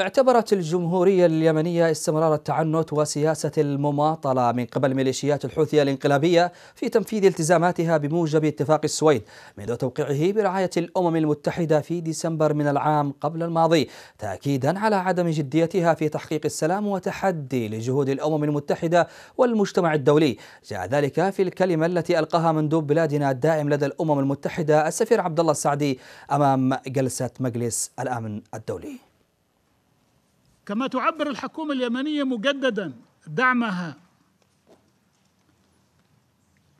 اعتبرت الجمهورية اليمنية استمرار التعنت وسياسة المماطلة من قبل ميليشيات الحوثية الانقلابية في تنفيذ التزاماتها بموجب اتفاق السويد منذ توقيعه برعاية الأمم المتحدة في ديسمبر من العام قبل الماضي تأكيدا على عدم جديتها في تحقيق السلام وتحدي لجهود الأمم المتحدة والمجتمع الدولي جاء ذلك في الكلمة التي ألقاها مندوب بلادنا الدائم لدى الأمم المتحدة السفير عبد الله السعدي أمام جلسة مجلس الأمن الدولي كما تعبر الحكومة اليمنية مجددا دعمها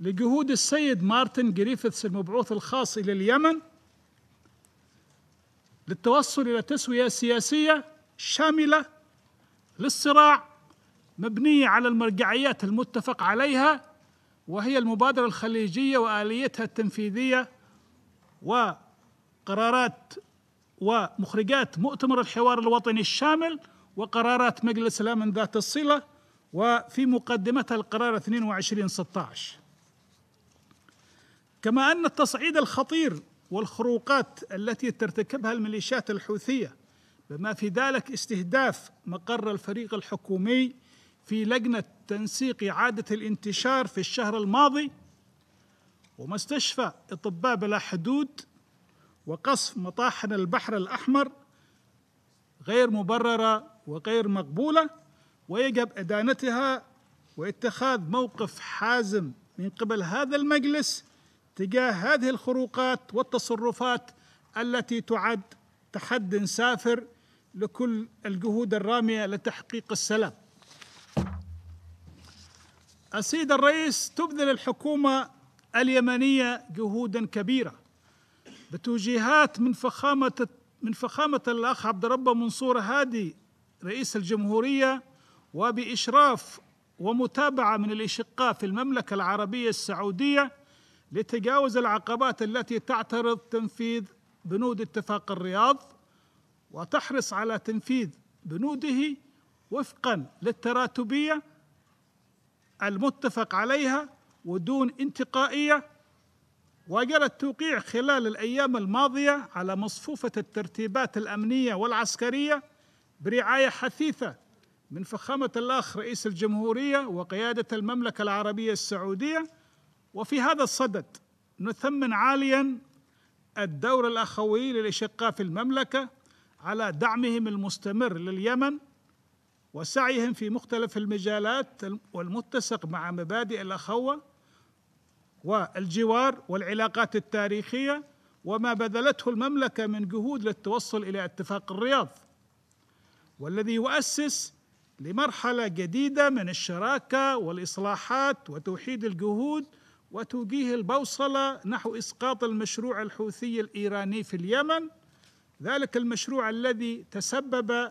لجهود السيد مارتن جريفيثس المبعوث الخاص إلى اليمن للتوصل إلى تسوية سياسية شاملة للصراع مبنية على المرجعيات المتفق عليها وهي المبادرة الخليجية وآليتها التنفيذية وقرارات ومخرجات مؤتمر الحوار الوطني الشامل وقرارات مجلس الأمن ذات الصلة وفي مقدمتها القرار 2216 كما أن التصعيد الخطير والخروقات التي ترتكبها الميليشيات الحوثية بما في ذلك استهداف مقر الفريق الحكومي في لجنة تنسيق إعادة الانتشار في الشهر الماضي ومستشفى أطباء بلا حدود وقصف مطاحن البحر الأحمر غير مبرره وغير مقبوله ويجب ادانتها واتخاذ موقف حازم من قبل هذا المجلس تجاه هذه الخروقات والتصرفات التي تعد تحد سافر لكل الجهود الراميه لتحقيق السلام. السيد الرئيس تبذل الحكومه اليمنيه جهودا كبيره بتوجيهات من فخامه من فخامة الأخ عبد ربه منصور هادي رئيس الجمهورية وبإشراف ومتابعة من الإشقاء في المملكة العربية السعودية لتجاوز العقبات التي تعترض تنفيذ بنود اتفاق الرياض وتحرص على تنفيذ بنوده وفقا للتراتبية المتفق عليها ودون انتقائية وجرى التوقيع خلال الأيام الماضية على مصفوفة الترتيبات الأمنية والعسكرية برعاية حثيثة من فخامة الأخ رئيس الجمهورية وقيادة المملكة العربية السعودية وفي هذا الصدد نثمن عاليا الدور الأخوي للأشقاء في المملكة على دعمهم المستمر لليمن وسعيهم في مختلف المجالات والمتسق مع مبادئ الأخوة والجوار والعلاقات التاريخيه وما بذلته المملكه من جهود للتوصل الى اتفاق الرياض والذي يؤسس لمرحله جديده من الشراكه والاصلاحات وتوحيد الجهود وتوجيه البوصله نحو اسقاط المشروع الحوثي الايراني في اليمن ذلك المشروع الذي تسبب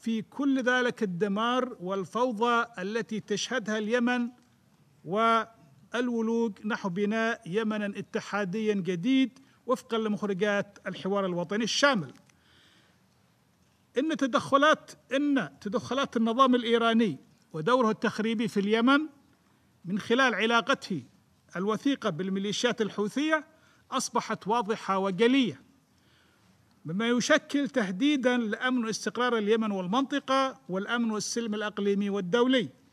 في كل ذلك الدمار والفوضى التي تشهدها اليمن و الولوج نحو بناء يمنا اتحاديا جديد وفقا لمخرجات الحوار الوطني الشامل ان تدخلات ان تدخلات النظام الايراني ودوره التخريبي في اليمن من خلال علاقته الوثيقه بالميليشيات الحوثيه اصبحت واضحه وجليه مما يشكل تهديدا لامن واستقرار اليمن والمنطقه والامن والسلم الاقليمي والدولي